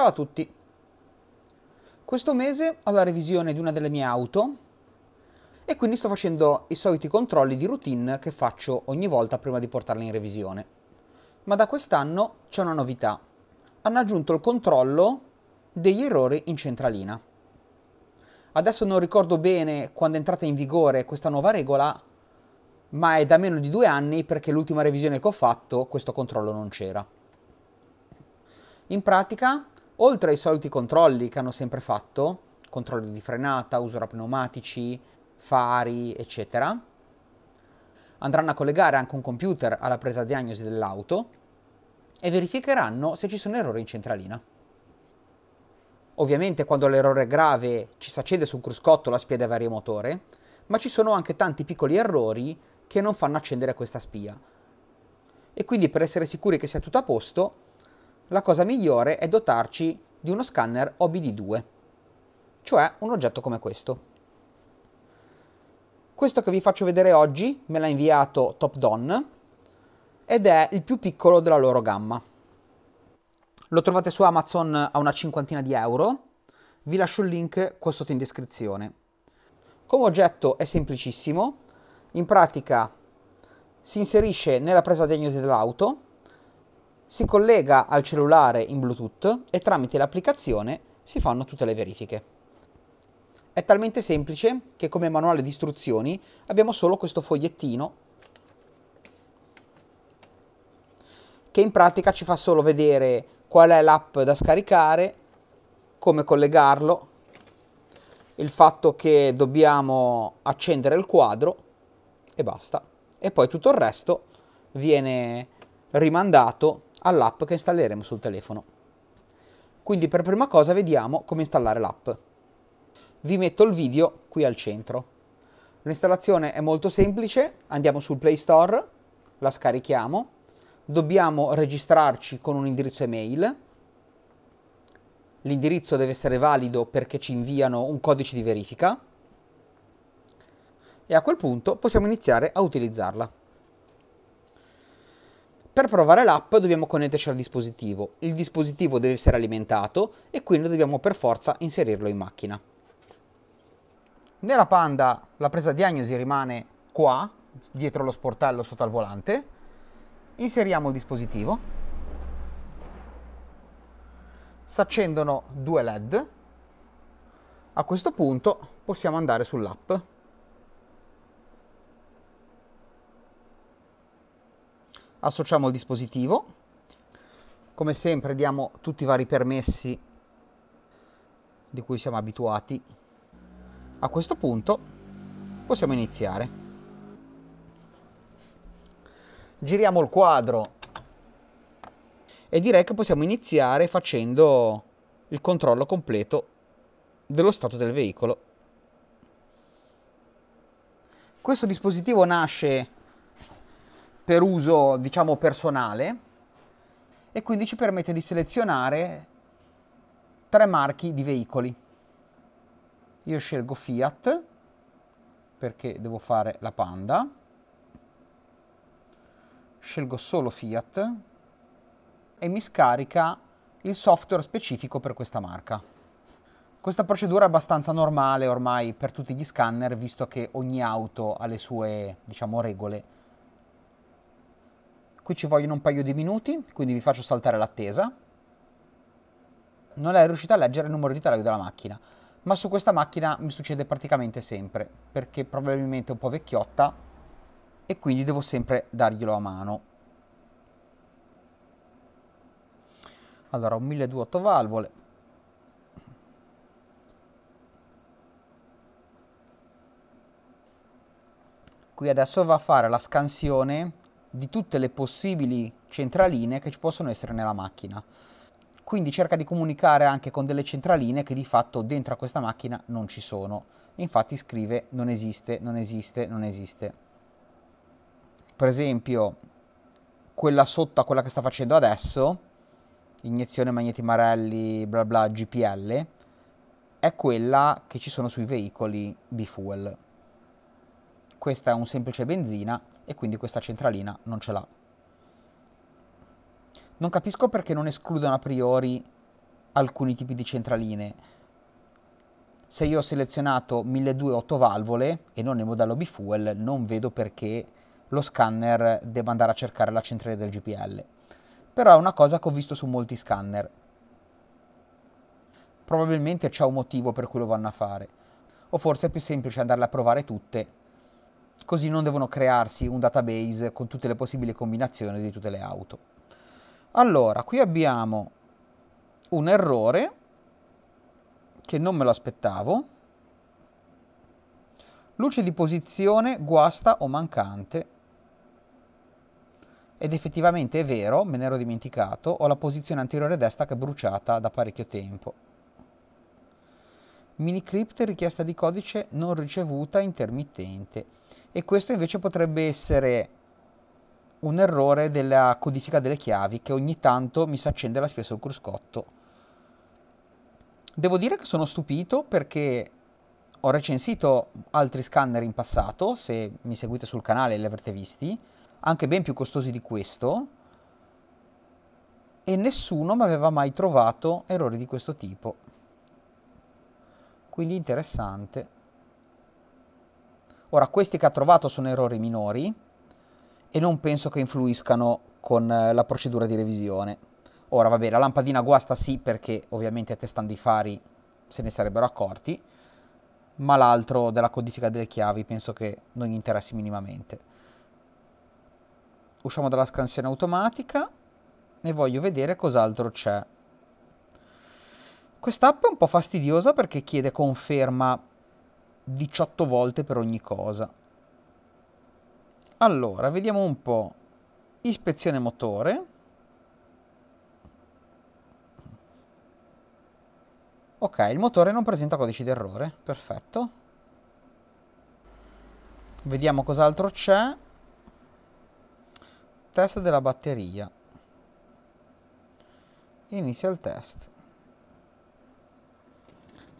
Ciao a tutti! Questo mese ho la revisione di una delle mie auto e quindi sto facendo i soliti controlli di routine che faccio ogni volta prima di portarla in revisione. Ma da quest'anno c'è una novità. Hanno aggiunto il controllo degli errori in centralina. Adesso non ricordo bene quando è entrata in vigore questa nuova regola, ma è da meno di due anni perché l'ultima revisione che ho fatto questo controllo non c'era. In pratica Oltre ai soliti controlli che hanno sempre fatto, controlli di frenata, usura pneumatici, fari, eccetera, andranno a collegare anche un computer alla presa diagnosi dell'auto e verificheranno se ci sono errori in centralina. Ovviamente quando l'errore è grave ci si accende sul cruscotto la spia da motore, ma ci sono anche tanti piccoli errori che non fanno accendere questa spia. E quindi per essere sicuri che sia tutto a posto, la cosa migliore è dotarci di uno scanner OBD2, cioè un oggetto come questo. Questo che vi faccio vedere oggi me l'ha inviato Top TopDon ed è il più piccolo della loro gamma. Lo trovate su Amazon a una cinquantina di euro, vi lascio il link qua sotto in descrizione. Come oggetto è semplicissimo, in pratica si inserisce nella presa diagnosi dell'auto si collega al cellulare in Bluetooth e tramite l'applicazione si fanno tutte le verifiche. È talmente semplice che come manuale di istruzioni abbiamo solo questo fogliettino che in pratica ci fa solo vedere qual è l'app da scaricare, come collegarlo, il fatto che dobbiamo accendere il quadro e basta. E poi tutto il resto viene rimandato all'app che installeremo sul telefono. Quindi per prima cosa vediamo come installare l'app. Vi metto il video qui al centro. L'installazione è molto semplice, andiamo sul Play Store, la scarichiamo, dobbiamo registrarci con un indirizzo email, l'indirizzo deve essere valido perché ci inviano un codice di verifica e a quel punto possiamo iniziare a utilizzarla. Per provare l'app dobbiamo connetterci al dispositivo, il dispositivo deve essere alimentato e quindi dobbiamo per forza inserirlo in macchina. Nella Panda la presa diagnosi rimane qua, dietro lo sportello sotto al volante, inseriamo il dispositivo, s'accendono due LED, a questo punto possiamo andare sull'app. associamo il dispositivo, come sempre diamo tutti i vari permessi di cui siamo abituati. A questo punto possiamo iniziare. Giriamo il quadro e direi che possiamo iniziare facendo il controllo completo dello stato del veicolo. Questo dispositivo nasce per uso diciamo personale e quindi ci permette di selezionare tre marchi di veicoli. Io scelgo Fiat perché devo fare la Panda, scelgo solo Fiat e mi scarica il software specifico per questa marca. Questa procedura è abbastanza normale ormai per tutti gli scanner, visto che ogni auto ha le sue, diciamo, regole Qui ci vogliono un paio di minuti, quindi vi faccio saltare l'attesa. Non è riuscita a leggere il numero di telaio della macchina, ma su questa macchina mi succede praticamente sempre, perché probabilmente è un po' vecchiotta e quindi devo sempre darglielo a mano. Allora, un 1200 valvole. Qui adesso va a fare la scansione di tutte le possibili centraline che ci possono essere nella macchina. Quindi cerca di comunicare anche con delle centraline che di fatto dentro a questa macchina non ci sono. Infatti scrive non esiste, non esiste, non esiste. Per esempio, quella sotto a quella che sta facendo adesso, iniezione magneti marelli, bla bla, GPL, è quella che ci sono sui veicoli bifuel. Questa è un semplice benzina e quindi questa centralina non ce l'ha. Non capisco perché non escludono a priori alcuni tipi di centraline. Se io ho selezionato 1200 valvole e non il modello B-Fuel, non vedo perché lo scanner debba andare a cercare la centralina del GPL. Però è una cosa che ho visto su molti scanner. Probabilmente c'è un motivo per cui lo vanno a fare. O forse è più semplice andarle a provare tutte così non devono crearsi un database con tutte le possibili combinazioni di tutte le auto. Allora, qui abbiamo un errore che non me lo aspettavo. Luce di posizione guasta o mancante. Ed effettivamente è vero, me ne ero dimenticato, ho la posizione anteriore destra che è bruciata da parecchio tempo. Minicrypt richiesta di codice non ricevuta intermittente e questo invece potrebbe essere un errore della codifica delle chiavi che ogni tanto mi si accende la spia sul cruscotto. Devo dire che sono stupito perché ho recensito altri scanner in passato, se mi seguite sul canale li avrete visti, anche ben più costosi di questo, e nessuno mi aveva mai trovato errori di questo tipo. Quindi interessante. Ora, questi che ha trovato sono errori minori e non penso che influiscano con eh, la procedura di revisione. Ora, vabbè, la lampadina guasta sì perché ovviamente testando i fari se ne sarebbero accorti, ma l'altro della codifica delle chiavi penso che non gli interessi minimamente. Usciamo dalla scansione automatica e voglio vedere cos'altro c'è. Quest'app è un po' fastidiosa perché chiede conferma 18 volte per ogni cosa. Allora, vediamo un po'. Ispezione motore. Ok, il motore non presenta codici d'errore, perfetto. Vediamo cos'altro c'è. Test della batteria. Inizia il test.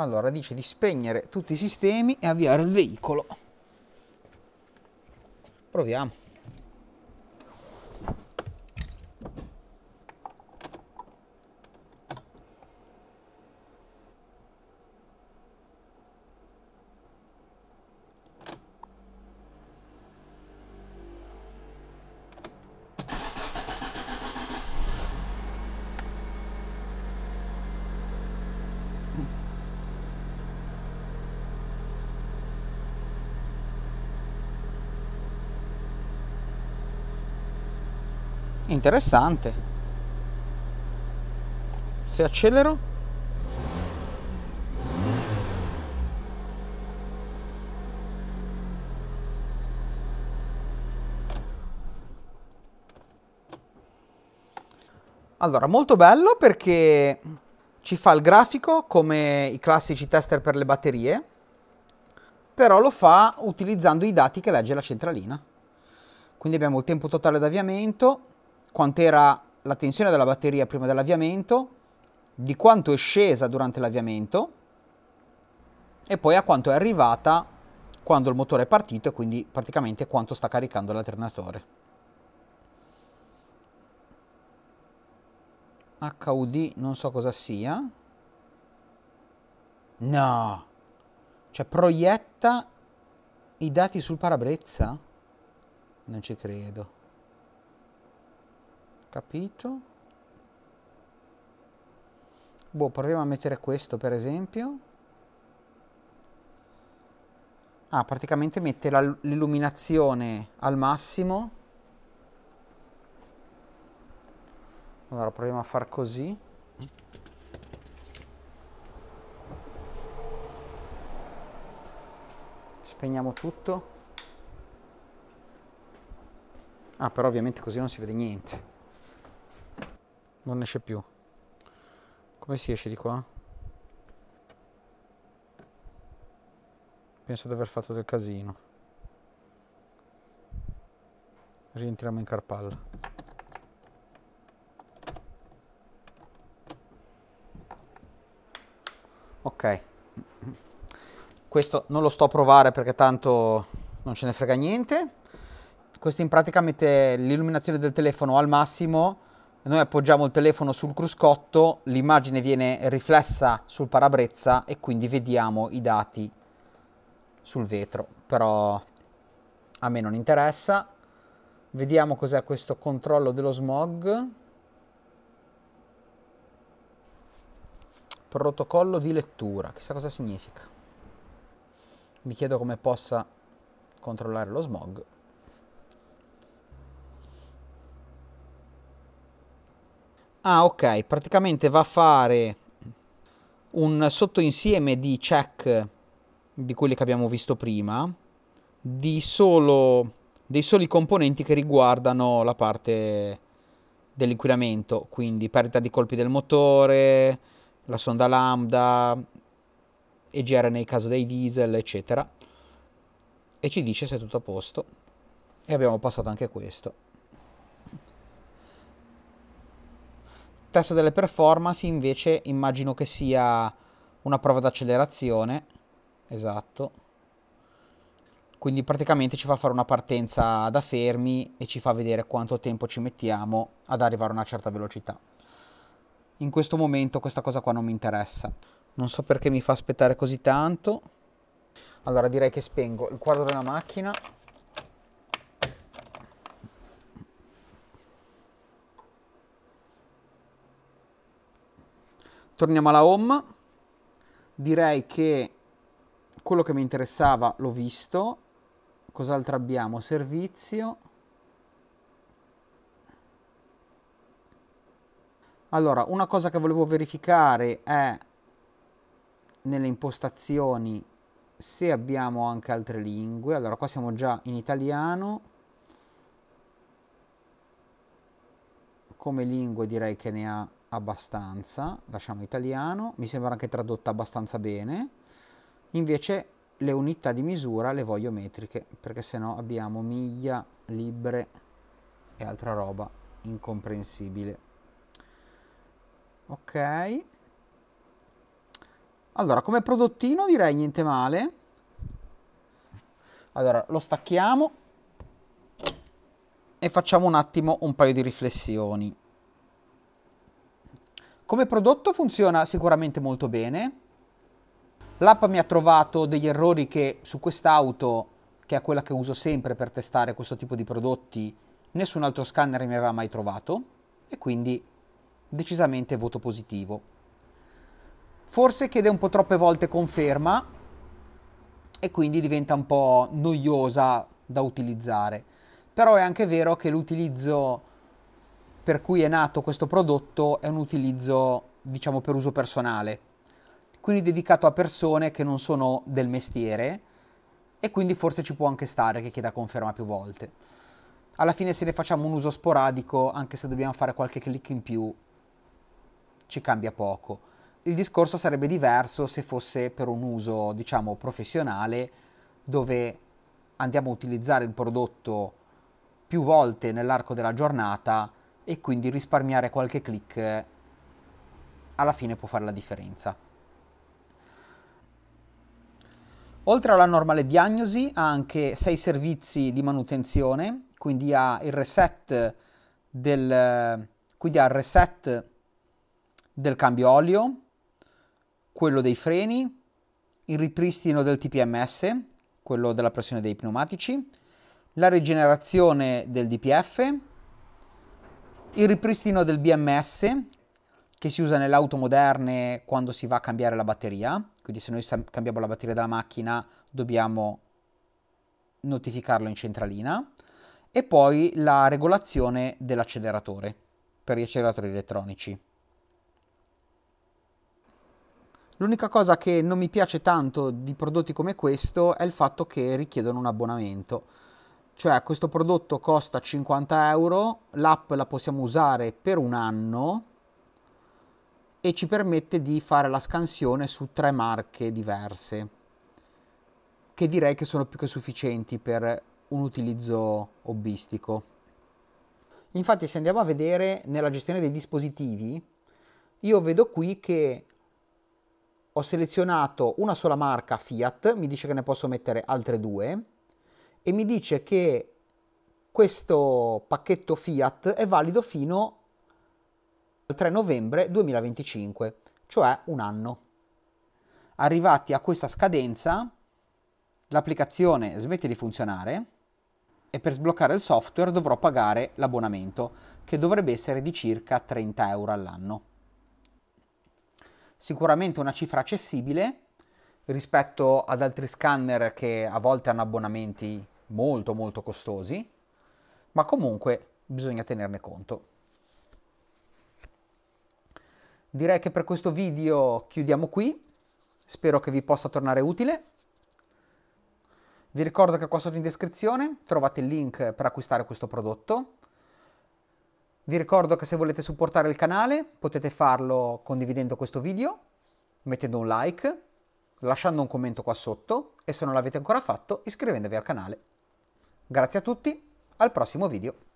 Allora dice di spegnere tutti i sistemi e avviare il veicolo. Proviamo. interessante se accelero allora molto bello perché ci fa il grafico come i classici tester per le batterie però lo fa utilizzando i dati che legge la centralina quindi abbiamo il tempo totale d'avviamento quant'era la tensione della batteria prima dell'avviamento, di quanto è scesa durante l'avviamento e poi a quanto è arrivata quando il motore è partito e quindi praticamente quanto sta caricando l'alternatore. HUD non so cosa sia. No! Cioè proietta i dati sul parabrezza? Non ci credo capito boh proviamo a mettere questo per esempio ah praticamente mette l'illuminazione al massimo allora proviamo a far così spegniamo tutto ah però ovviamente così non si vede niente non esce più. Come si esce di qua? Penso di aver fatto del casino. Rientriamo in carpalla. Ok. Questo non lo sto a provare perché tanto non ce ne frega niente. Questo in pratica mette l'illuminazione del telefono al massimo noi appoggiamo il telefono sul cruscotto, l'immagine viene riflessa sul parabrezza e quindi vediamo i dati sul vetro, però a me non interessa. Vediamo cos'è questo controllo dello smog. Protocollo di lettura, chissà cosa significa. Mi chiedo come possa controllare lo smog. Ah, ok, praticamente va a fare un sottoinsieme di check di quelli che abbiamo visto prima, di solo, dei soli componenti che riguardano la parte dell'inquinamento, quindi perdita di colpi del motore, la sonda lambda, EGR nel caso dei diesel, eccetera. E ci dice se è tutto a posto. E abbiamo passato anche questo. test delle performance invece immagino che sia una prova d'accelerazione, esatto. Quindi praticamente ci fa fare una partenza da fermi e ci fa vedere quanto tempo ci mettiamo ad arrivare a una certa velocità. In questo momento questa cosa qua non mi interessa. Non so perché mi fa aspettare così tanto. Allora direi che spengo il quadro della macchina torniamo alla home, direi che quello che mi interessava l'ho visto, cos'altro abbiamo? Servizio. Allora, una cosa che volevo verificare è nelle impostazioni se abbiamo anche altre lingue. Allora, qua siamo già in italiano. Come lingue direi che ne ha abbastanza, lasciamo italiano, mi sembra anche tradotta abbastanza bene, invece le unità di misura le voglio metriche, perché sennò abbiamo miglia, libre e altra roba incomprensibile. Ok. Allora, come prodottino direi niente male. Allora, lo stacchiamo e facciamo un attimo un paio di riflessioni. Come prodotto funziona sicuramente molto bene. L'app mi ha trovato degli errori che su quest'auto, che è quella che uso sempre per testare questo tipo di prodotti, nessun altro scanner mi aveva mai trovato e quindi decisamente voto positivo. Forse chiede un po' troppe volte conferma e quindi diventa un po' noiosa da utilizzare, però è anche vero che l'utilizzo per cui è nato questo prodotto è un utilizzo, diciamo, per uso personale, quindi dedicato a persone che non sono del mestiere e quindi forse ci può anche stare che chieda conferma più volte. Alla fine se ne facciamo un uso sporadico, anche se dobbiamo fare qualche click in più, ci cambia poco. Il discorso sarebbe diverso se fosse per un uso, diciamo, professionale, dove andiamo a utilizzare il prodotto più volte nell'arco della giornata e quindi risparmiare qualche click eh, alla fine può fare la differenza. Oltre alla normale diagnosi ha anche sei servizi di manutenzione, quindi ha il reset del, quindi ha il reset del cambio olio, quello dei freni, il ripristino del TPMS, quello della pressione dei pneumatici, la rigenerazione del DPF, il ripristino del BMS che si usa nelle auto moderne quando si va a cambiare la batteria, quindi se noi cambiamo la batteria della macchina dobbiamo notificarlo in centralina e poi la regolazione dell'acceleratore per gli acceleratori elettronici. L'unica cosa che non mi piace tanto di prodotti come questo è il fatto che richiedono un abbonamento cioè questo prodotto costa 50 euro, l'app la possiamo usare per un anno e ci permette di fare la scansione su tre marche diverse, che direi che sono più che sufficienti per un utilizzo hobbistico. Infatti se andiamo a vedere nella gestione dei dispositivi, io vedo qui che ho selezionato una sola marca Fiat, mi dice che ne posso mettere altre due, e mi dice che questo pacchetto Fiat è valido fino al 3 novembre 2025, cioè un anno. Arrivati a questa scadenza, l'applicazione smette di funzionare e per sbloccare il software dovrò pagare l'abbonamento, che dovrebbe essere di circa 30 euro all'anno. Sicuramente una cifra accessibile, rispetto ad altri scanner che a volte hanno abbonamenti molto molto costosi, ma comunque bisogna tenerne conto. Direi che per questo video chiudiamo qui, spero che vi possa tornare utile. Vi ricordo che qua sotto in descrizione trovate il link per acquistare questo prodotto. Vi ricordo che se volete supportare il canale potete farlo condividendo questo video, mettendo un like lasciando un commento qua sotto e se non l'avete ancora fatto iscrivendovi al canale. Grazie a tutti, al prossimo video.